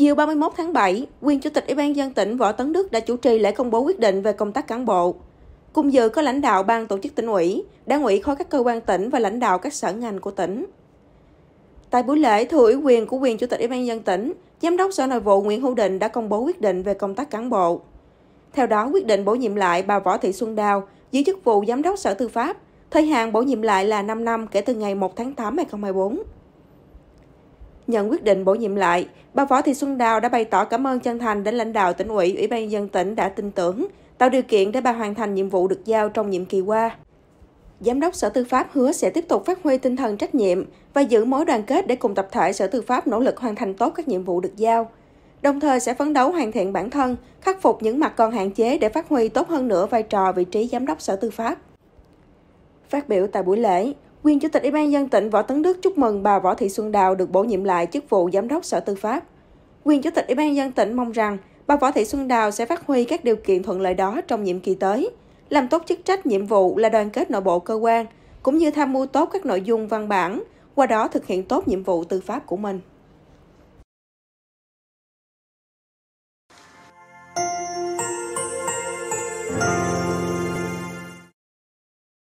Chiều 31 tháng 7, nguyên Chủ tịch Ủy ban dân tỉnh Võ Tấn Đức đã chủ trì lễ công bố quyết định về công tác cán bộ. Cùng dự có lãnh đạo ban tổ chức tỉnh ủy, đảng ủy khối các cơ quan tỉnh và lãnh đạo các sở ngành của tỉnh. Tại buổi lễ, thừa ủy quyền của quyền Chủ tịch Ủy ban dân tỉnh, Giám đốc Sở Nội vụ Nguyễn Hữu Định đã công bố quyết định về công tác cán bộ. Theo đó, quyết định bổ nhiệm lại bà Võ Thị Xuân Đào giữ chức vụ Giám đốc Sở Tư pháp, thời hạn bổ nhiệm lại là 5 năm kể từ ngày 1 tháng 8 2024 nhận quyết định bổ nhiệm lại, bà Võ Thị Xuân Đào đã bày tỏ cảm ơn chân thành đến lãnh đạo tỉnh ủy, ủy ban dân tỉnh đã tin tưởng, tạo điều kiện để bà hoàn thành nhiệm vụ được giao trong nhiệm kỳ qua. Giám đốc Sở Tư pháp hứa sẽ tiếp tục phát huy tinh thần trách nhiệm và giữ mối đoàn kết để cùng tập thể Sở Tư pháp nỗ lực hoàn thành tốt các nhiệm vụ được giao. Đồng thời sẽ phấn đấu hoàn thiện bản thân, khắc phục những mặt còn hạn chế để phát huy tốt hơn nữa vai trò vị trí Giám đốc Sở Tư pháp. Phát biểu tại buổi lễ, Quyền Chủ tịch Ủy ban dân tỉnh Võ Tấn Đức chúc mừng bà Võ Thị Xuân Đào được bổ nhiệm lại chức vụ Giám đốc Sở Tư pháp. Quyền Chủ tịch Ủy ban dân tỉnh mong rằng bà Võ Thị Xuân Đào sẽ phát huy các điều kiện thuận lợi đó trong nhiệm kỳ tới, làm tốt chức trách nhiệm vụ là đoàn kết nội bộ cơ quan, cũng như tham mưu tốt các nội dung văn bản, qua đó thực hiện tốt nhiệm vụ tư pháp của mình.